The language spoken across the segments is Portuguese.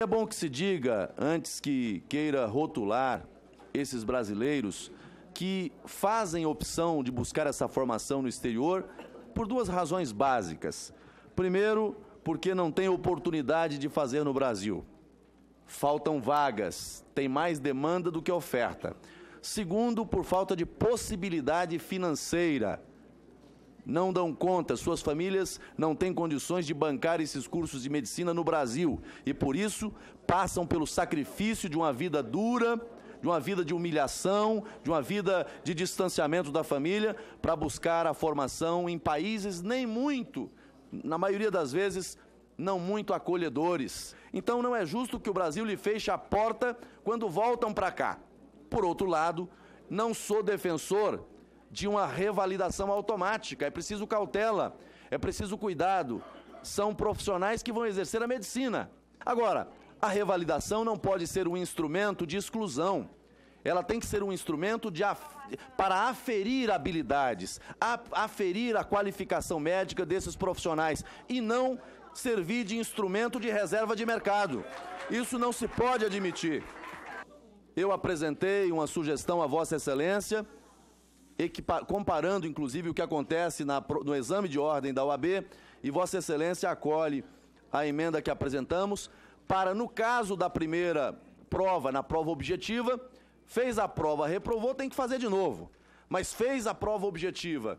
É bom que se diga, antes que queira rotular esses brasileiros que fazem opção de buscar essa formação no exterior por duas razões básicas. Primeiro, porque não tem oportunidade de fazer no Brasil. Faltam vagas, tem mais demanda do que oferta. Segundo, por falta de possibilidade financeira não dão conta, suas famílias não têm condições de bancar esses cursos de medicina no Brasil e por isso passam pelo sacrifício de uma vida dura, de uma vida de humilhação, de uma vida de distanciamento da família para buscar a formação em países nem muito, na maioria das vezes, não muito acolhedores. Então não é justo que o Brasil lhe feche a porta quando voltam para cá. Por outro lado, não sou defensor de uma revalidação automática. É preciso cautela, é preciso cuidado. São profissionais que vão exercer a medicina. Agora, a revalidação não pode ser um instrumento de exclusão. Ela tem que ser um instrumento de af... para aferir habilidades, aferir a qualificação médica desses profissionais e não servir de instrumento de reserva de mercado. Isso não se pode admitir. Eu apresentei uma sugestão à Vossa Excelência comparando inclusive o que acontece na, no exame de ordem da UAB, e Vossa Excelência acolhe a emenda que apresentamos para, no caso da primeira prova, na prova objetiva, fez a prova, reprovou, tem que fazer de novo. Mas fez a prova objetiva,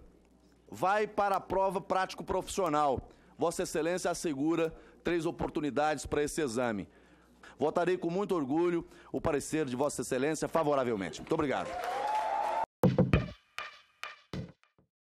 vai para a prova prático-profissional. Vossa Excelência assegura três oportunidades para esse exame. Votarei com muito orgulho o parecer de Vossa Excelência favoravelmente. Muito obrigado.